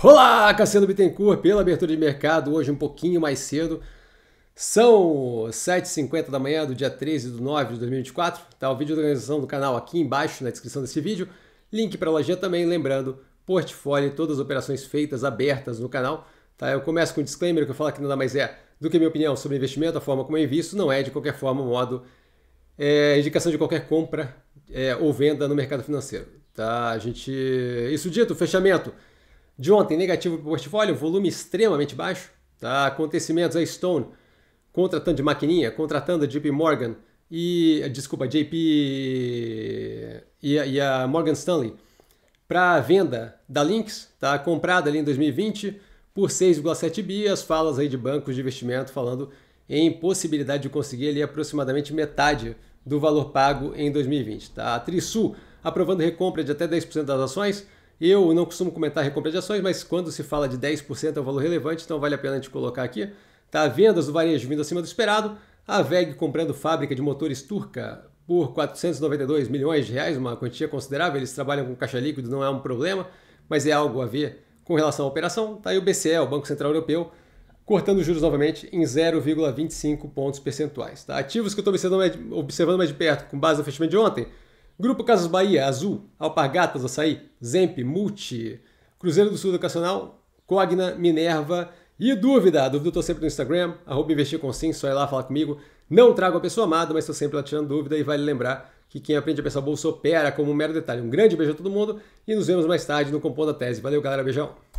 Olá, Cassiano Bittencourt, pela abertura de mercado, hoje um pouquinho mais cedo. São 7h50 da manhã do dia 13 de 9 de 2024. Tá o vídeo da organização do canal aqui embaixo na descrição desse vídeo. Link para a lojinha também, lembrando, portfólio, todas as operações feitas, abertas no canal. Tá, eu começo com um disclaimer que eu falo que nada mais é do que minha opinião sobre investimento, a forma como eu invisto não é de qualquer forma modo é, indicação de qualquer compra é, ou venda no mercado financeiro. Tá, a gente. Isso dito, fechamento. De ontem, negativo para o portfólio, volume extremamente baixo. Tá? Acontecimentos a Stone contratando de maquininha, contratando a JP Morgan e, desculpa, JP e, a, e a Morgan Stanley para venda da Lynx, tá? comprada ali em 2020 por 6,7 bi, as falas aí de bancos de investimento falando em possibilidade de conseguir ali aproximadamente metade do valor pago em 2020. Tá? A Trisul aprovando recompra de até 10% das ações, eu não costumo comentar recompra de ações, mas quando se fala de 10% é um valor relevante, então vale a pena a gente colocar aqui. Tá, vendas do varejo vindo acima do esperado, a VEG comprando fábrica de motores turca por 492 milhões de reais, uma quantia considerável, eles trabalham com caixa líquido, não é um problema, mas é algo a ver com relação à operação. Tá aí o BCE, o Banco Central Europeu, cortando juros novamente em 0,25 pontos percentuais. Tá? Ativos que eu estou observando, mais de perto, com base no fechamento de ontem, Grupo Casas Bahia, Azul, Alpargatas, Açaí, Zemp, Multi, Cruzeiro do Sul Educacional, Cogna, Minerva e Dúvida. Dúvida eu tô sempre no Instagram, arroba investir com sim, só ir lá falar comigo. Não trago a pessoa amada, mas estou sempre lá tirando dúvida e vale lembrar que quem aprende a pensar bolsa opera como um mero detalhe. Um grande beijo a todo mundo e nos vemos mais tarde no Compondo da Tese. Valeu, galera. Beijão.